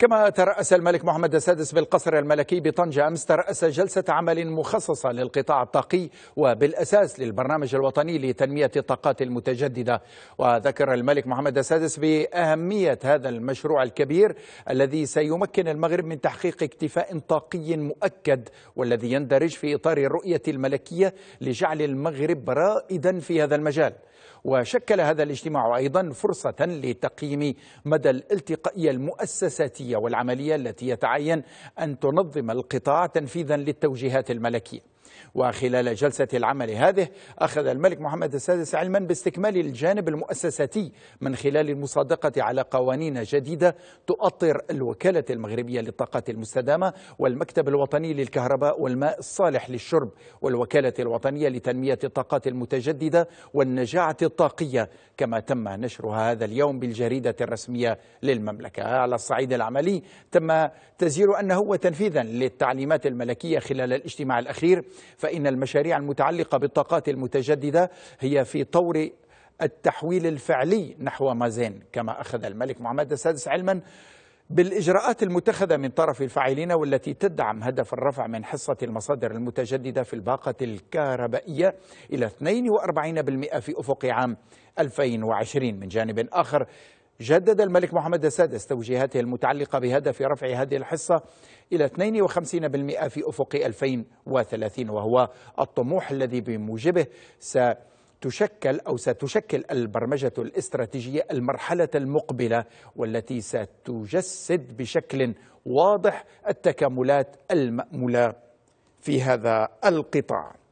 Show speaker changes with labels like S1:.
S1: كما ترأس الملك محمد السادس بالقصر الملكي بطنجة أمس ترأس جلسة عمل مخصصة للقطاع الطاقي وبالأساس للبرنامج الوطني لتنمية الطاقات المتجددة وذكر الملك محمد السادس بأهمية هذا المشروع الكبير الذي سيمكن المغرب من تحقيق اكتفاء طاقي مؤكد والذي يندرج في إطار الرؤية الملكية لجعل المغرب رائدا في هذا المجال وشكل هذا الاجتماع أيضا فرصة لتقييم مدى الالتقائية المؤسساتية والعملية التي يتعين أن تنظم القطاع تنفيذا للتوجيهات الملكية وخلال جلسة العمل هذه أخذ الملك محمد السادس علما باستكمال الجانب المؤسساتي من خلال المصادقة على قوانين جديدة تؤطر الوكالة المغربية للطاقة المستدامة والمكتب الوطني للكهرباء والماء الصالح للشرب والوكالة الوطنية لتنمية الطاقات المتجددة والنجاعة الطاقية كما تم نشرها هذا اليوم بالجريدة الرسمية للمملكة على الصعيد العملي تم تسجيل أنه وتنفيذا تنفيذا للتعليمات الملكية خلال الاجتماع الأخير فإن المشاريع المتعلقة بالطاقات المتجددة هي في طور التحويل الفعلي نحو مازين كما أخذ الملك محمد السادس علما بالإجراءات المتخذة من طرف الفاعلين والتي تدعم هدف الرفع من حصة المصادر المتجددة في الباقة الكهربائية إلى 42% في أفق عام 2020 من جانب آخر جدد الملك محمد السادس توجيهاته المتعلقة بهدف رفع هذه الحصة إلى 52% في أفق 2030 وهو الطموح الذي بموجبه ستشكل أو ستشكل البرمجة الاستراتيجية المرحلة المقبلة والتي ستجسد بشكل واضح التكاملات المأمولة في هذا القطاع